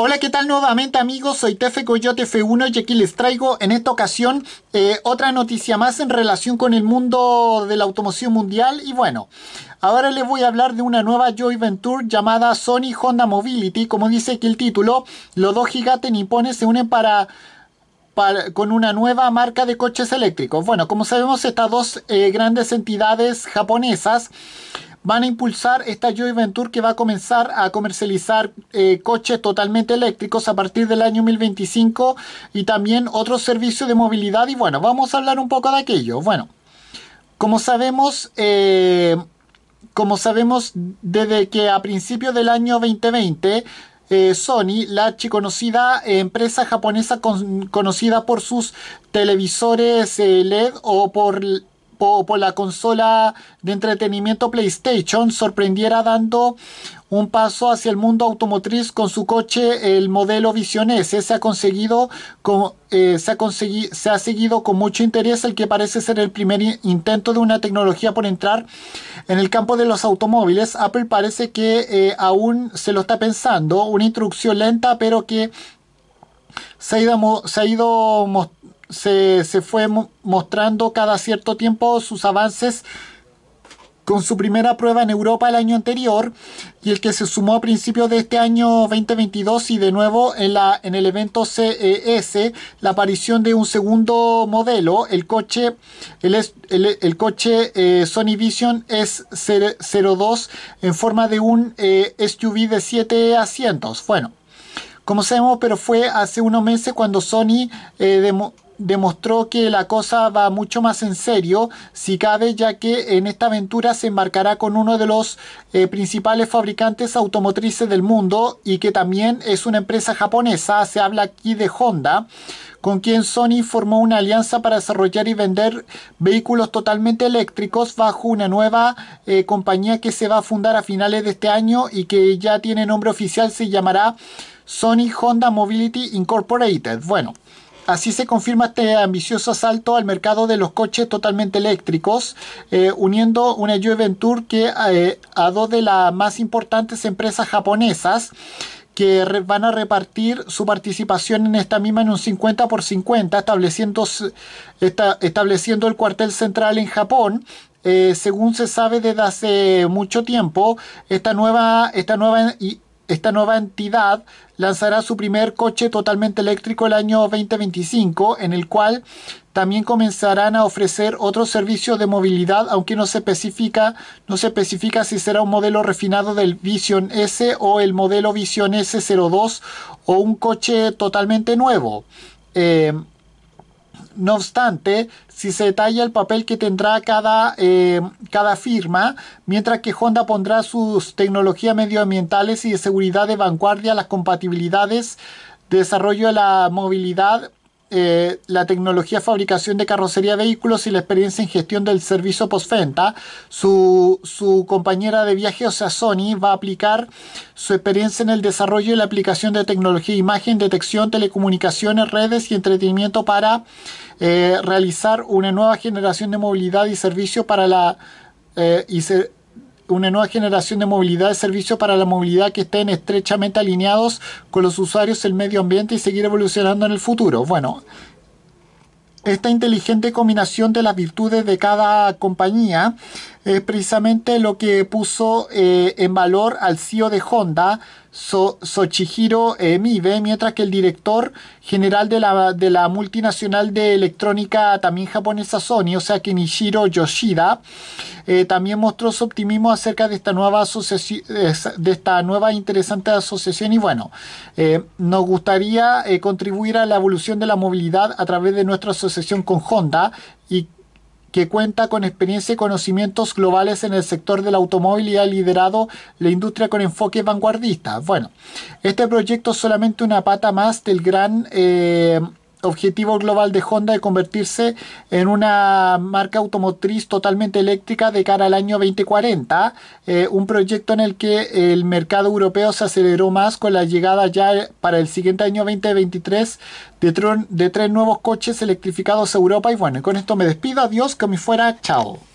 Hola, ¿qué tal nuevamente amigos? Soy Tefe Coyote F1 y aquí les traigo en esta ocasión eh, otra noticia más en relación con el mundo de la automoción mundial y bueno, ahora les voy a hablar de una nueva Joy Venture llamada Sony Honda Mobility, como dice aquí el título, los dos gigantes nipones se unen para con una nueva marca de coches eléctricos. Bueno, como sabemos, estas dos eh, grandes entidades japonesas van a impulsar esta Joy venture que va a comenzar a comercializar eh, coches totalmente eléctricos a partir del año 2025 y también otros servicios de movilidad. Y bueno, vamos a hablar un poco de aquello. Bueno, como sabemos, eh, como sabemos desde que a principios del año 2020 eh, Sony, la conocida empresa japonesa conocida por sus televisores LED o por o por la consola de entretenimiento PlayStation sorprendiera dando un paso hacia el mundo automotriz con su coche, el modelo Vision S. Se ha conseguido eh, se, ha se ha seguido con mucho interés el que parece ser el primer intento de una tecnología por entrar en el campo de los automóviles. Apple parece que eh, aún se lo está pensando, una introducción lenta pero que se se ha ido mostrando se, fue mostrando cada cierto tiempo sus avances con su primera prueba en Europa el año anterior y el que se sumó a principios de este año 2022 y de nuevo en, la, en el evento CES la aparición de un segundo modelo, el coche, el, coche eh, Sony Vision S02 en forma de un eh, SUV de 7 asientos. Bueno, como sabemos, pero fue hace unos meses cuando Sony eh, demostró demostró que la cosa va mucho más en serio, si cabe, ya que en esta aventura se embarcará con uno de los eh, principales fabricantes automotrices del mundo y que también es una empresa japonesa, se habla aquí de Honda, con quien Sony formó una alianza para desarrollar y vender vehículos totalmente eléctricos bajo una nueva eh, compañía que se va a fundar a finales de este año y que ya tiene nombre oficial, se llamará Sony Honda Mobility Incorporated. Bueno. Así se confirma este ambicioso asalto al mercado de los coches totalmente eléctricos, eh, uniendo una joint que eh, a dos de las más importantes empresas japonesas que van a repartir su participación en esta misma en un 50 por 50, estableciendo, el cuartel central en Japón. Eh, según se sabe desde hace mucho tiempo, esta nueva, esta nueva esta nueva entidad lanzará su primer coche totalmente eléctrico el año 2025, en el cual también comenzarán a ofrecer otros servicio de movilidad, aunque no se especifica, no se especifica si será un modelo refinado del Vision S o el modelo Vision S02 o un coche totalmente nuevo. Eh, no obstante, si se detalla el papel que tendrá cada, eh, cada firma, mientras que Honda pondrá sus tecnologías medioambientales y de seguridad de vanguardia, las compatibilidades, desarrollo de la movilidad eh, la tecnología fabricación de carrocería vehículos y la experiencia en gestión del servicio post Su, su compañera de viaje, o sea, Sony, va a aplicar su experiencia en el desarrollo y la aplicación de tecnología imagen, detección, telecomunicaciones, redes y entretenimiento para eh, realizar una nueva generación de movilidad y servicio para la eh, una nueva generación de movilidad de servicios para la movilidad que estén estrechamente alineados con los usuarios, el medio ambiente y seguir evolucionando en el futuro. Bueno, esta inteligente combinación de las virtudes de cada compañía es eh, precisamente lo que puso eh, en valor al CEO de Honda, Sochihiro eh, mientras que el director general de la, multinacional de electrónica también japonesa Sony, o sea, Kenichiro Yoshida, también mostró su optimismo acerca de esta nueva asociación, de esta nueva interesante asociación. Y bueno, nos gustaría contribuir a la evolución de la movilidad a través de nuestra asociación con Honda y que cuenta con experiencia y conocimientos globales en el sector del automóvil y ha liderado la industria con enfoque vanguardistas. Bueno, este proyecto es solamente una pata más del gran eh, objetivo global de Honda de convertirse en una marca automotriz totalmente eléctrica de cara al año 2040, eh, un proyecto en el que el mercado europeo se aceleró más con la llegada ya para el siguiente año 2023 de, de tres nuevos coches electrificados a Europa. Y bueno, con esto me despido, adiós, que me fuera, chao.